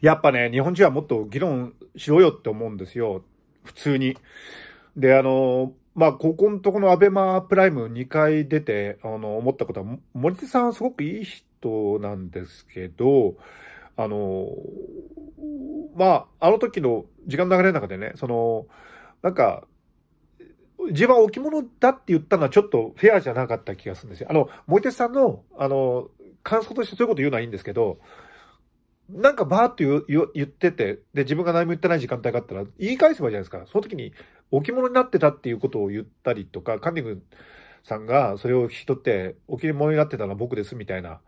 やっぱね、日本人はもっと議論しろよって思うんですよ。普通に。で、あの、まあ、ここのとこのアベマプライム2回出て、あの、思ったことは、森田さんはすごくいい人なんですけど、あの、まあ、あの時の時間の流れの中でね、その、なんか、自分は置物だって言ったのはちょっとフェアじゃなかった気がするんですよ。あの、森手さんの、あの、感想としてそういうこと言うのはいいんですけど、なんかバーっと言ってて、で、自分が何も言ってない時間帯があったら、言い返せばいいじゃないですか。その時に、置物になってたっていうことを言ったりとか、カンニングさんがそれを引き取って、置物になってたのは僕ですみたいな、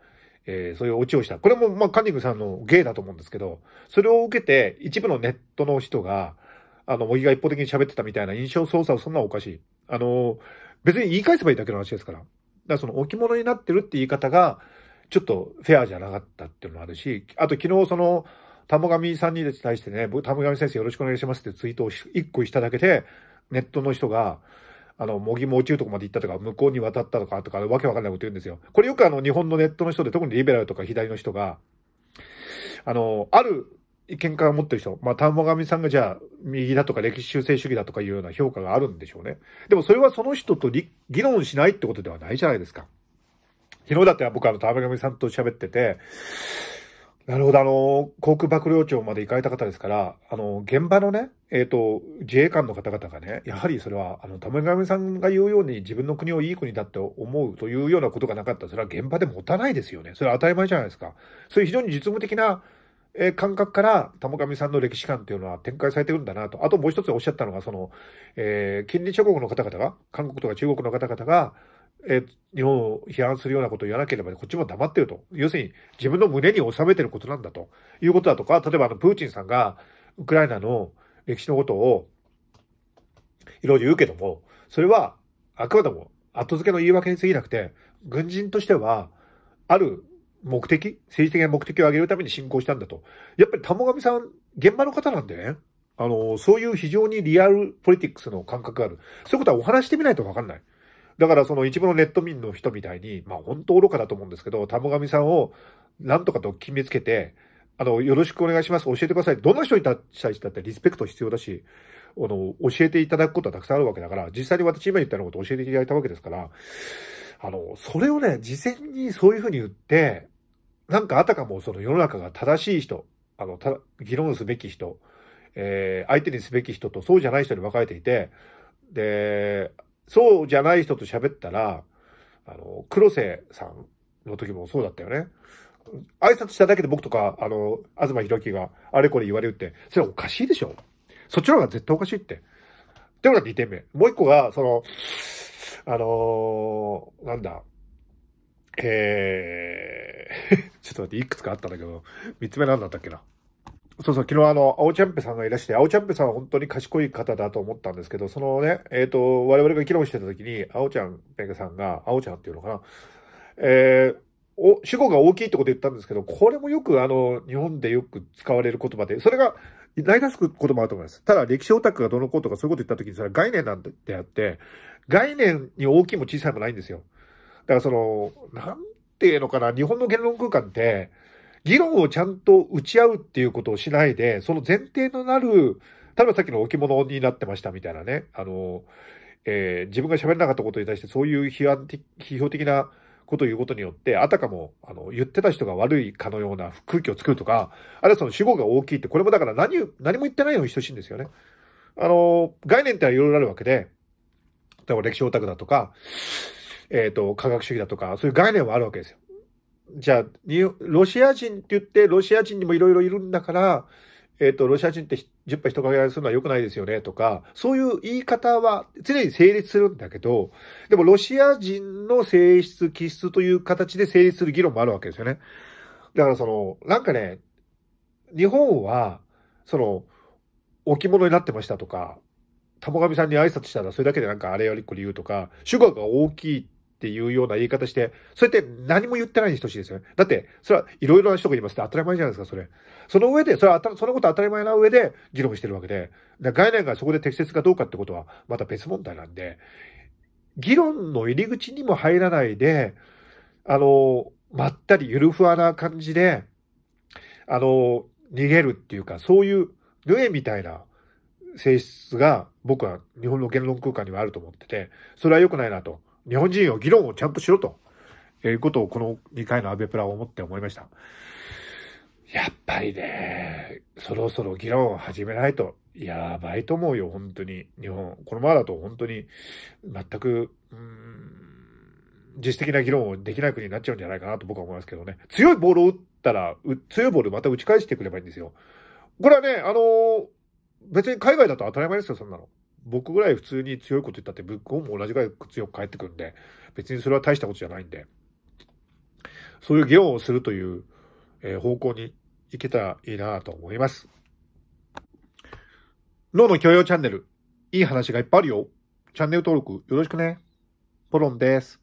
えー、そういうオチをした。これも、まあ、カンニングさんの芸だと思うんですけど、それを受けて、一部のネットの人が、あの、模擬が一方的に喋ってたみたいな印象操作をそんなおかしい。あの、別に言い返せばいいだけの話ですから。だからその置物になってるって言い方が、ちょっとフェアじゃなかったっていうのもあるし、あと昨日その、玉神さんに対してね、僕、玉上先生よろしくお願いしますってツイートを1個しただけで、ネットの人が、あの、模擬も中とかまで行ったとか、向こうに渡ったとか、とか、わけわかんないこと言うんですよ。これよくあの、日本のネットの人で、特にリベラルとか左の人が、あの、ある意見から持ってる人、まあ、田母神さんがじゃあ、右だとか歴史修正主義だとかいうような評価があるんでしょうね。でもそれはその人と議論しないってことではないじゃないですか。昨日だって僕あの、田上さんと喋ってて、なるほど、あの、航空幕僚長まで行かれた方ですから、あの、現場のね、えっ、ー、と、自衛官の方々がね、やはりそれは、あの、田上さんが言うように自分の国をいい国だって思うというようなことがなかったら、それは現場で持たないですよね。それは当たり前じゃないですか。そういう非常に実務的な、えー、感覚から、田上さんの歴史観っていうのは展開されてるんだなと。あともう一つおっしゃったのが、その、えー、近隣諸国の方々が、韓国とか中国の方々が、え日本を批判するようなことを言わなければ、こっちも黙ってると。要するに、自分の胸に収めてることなんだということだとか、例えばあの、プーチンさんが、ウクライナの歴史のことを、いろいろ言うけども、それは、あくまでも、後付けの言い訳に過ぎなくて、軍人としては、ある目的、政治的な目的を上げるために進行したんだと。やっぱり、田母神さん、現場の方なんでね、あの、そういう非常にリアルポリティックスの感覚がある。そういうことはお話してみないとわかんない。だからその一部のネット民の人みたいに、まあ本当愚かだと思うんですけど、田母神さんをなんとかと決めつけて、あの、よろしくお願いします。教えてください。どんな人に対してだってリスペクト必要だし、あの、教えていただくことはたくさんあるわけだから、実際に私今言ったようなことを教えていただいたわけですから、あの、それをね、事前にそういうふうに言って、なんかあたかもその世の中が正しい人、あの、た議論すべき人、えー、相手にすべき人とそうじゃない人に分かれていて、で、そうじゃない人と喋ったら、あの、黒瀬さんの時もそうだったよね。挨拶しただけで僕とか、あの、東博樹があれこれ言われるって、それおかしいでしょそっちの方が絶対おかしいって。って2点目。もう1個が、その、あのー、なんだ、えー、ちょっと待って、いくつかあったんだけど、3つ目なんだったっけな。そうそう、昨日あの、青チャンペさんがいらして、青チャンペさんは本当に賢い方だと思ったんですけど、そのね、えっ、ー、と、我々が議論してた時に、青ちゃんペさんが、青ちゃんっていうのかな、えー、お、主語が大きいってこと言ったんですけど、これもよくあの、日本でよく使われる言葉で、それが、成り立つこともあると思います。ただ、歴史オタクがどのこうとかそういうこと言った時に、それは概念なんであって、概念に大きいも小さいもないんですよ。だからその、なんていうのかな、日本の言論空間って、議論をちゃんと打ち合うっていうことをしないで、その前提のなる、例えばさっきの置物になってましたみたいなね、あの、えー、自分が喋れなかったことに対してそういう批判的、批評的なことを言うことによって、あたかも、あの、言ってた人が悪いかのような空気を作るとか、あるいはその主語が大きいって、これもだから何、何も言ってないのに等しいんですよね。あの、概念ってはいろいろあるわけで、例えば歴史オタクだとか、えっ、ー、と、科学主義だとか、そういう概念はあるわけですよ。じゃあ、ロシア人って言って、ロシア人にもいろいろいるんだから、えっ、ー、と、ロシア人って10杯人影するのは良くないですよね、とか、そういう言い方は常に成立するんだけど、でもロシア人の性質、気質という形で成立する議論もあるわけですよね。だからその、なんかね、日本は、その、置物になってましたとか、玉神さんに挨拶したらそれだけでなんかあれよりこ理由とか、主語が大きいっていうような言い方して、それって何も言ってないに等しいですよね。だって、それはいろいろな人がいますって当たり前じゃないですか、それ。その上で、それはそのこと当たり前な上で議論してるわけで、概念がそこで適切かどうかってことはまた別問題なんで、議論の入り口にも入らないで、あの、まったりゆるふわな感じで、あの、逃げるっていうか、そういうぬえみたいな性質が僕は日本の言論空間にはあると思ってて、それは良くないなと。日本人を議論をちゃんとしろと、いうことをこの2回の安倍プラを思って思いました。やっぱりね、そろそろ議論を始めないと、やばいと思うよ、本当に。日本、このままだと本当に、全く、うん、自主的な議論をできない国になっちゃうんじゃないかなと僕は思いますけどね。強いボールを打ったら、強いボールまた打ち返してくればいいんですよ。これはね、あのー、別に海外だと当たり前ですよ、そんなの。僕ぐらい普通に強いこと言ったって僕も同じぐらい強く返ってくるんで、別にそれは大したことじゃないんで、そういう議論をするという、えー、方向に行けたらいいなと思います。脳の教養チャンネル、いい話がいっぱいあるよ。チャンネル登録よろしくね。ポロンです。